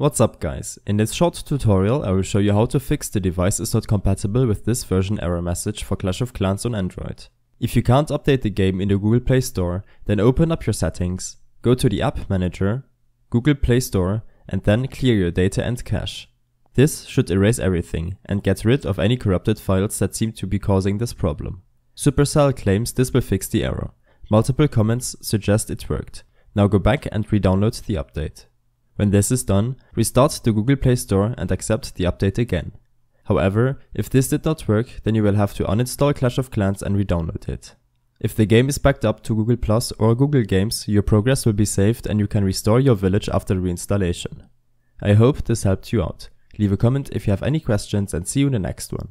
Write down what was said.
What's up guys, in this short tutorial I will show you how to fix the device is not compatible with this version error message for Clash of Clans on Android. If you can't update the game in the Google Play Store, then open up your settings, go to the App Manager, Google Play Store and then clear your data and cache. This should erase everything and get rid of any corrupted files that seem to be causing this problem. Supercell claims this will fix the error. Multiple comments suggest it worked. Now go back and re-download the update. When this is done, restart the Google Play Store and accept the update again. However, if this did not work, then you will have to uninstall Clash of Clans and redownload it. If the game is backed up to Google Plus or Google Games, your progress will be saved and you can restore your village after reinstallation. I hope this helped you out. Leave a comment if you have any questions and see you in the next one.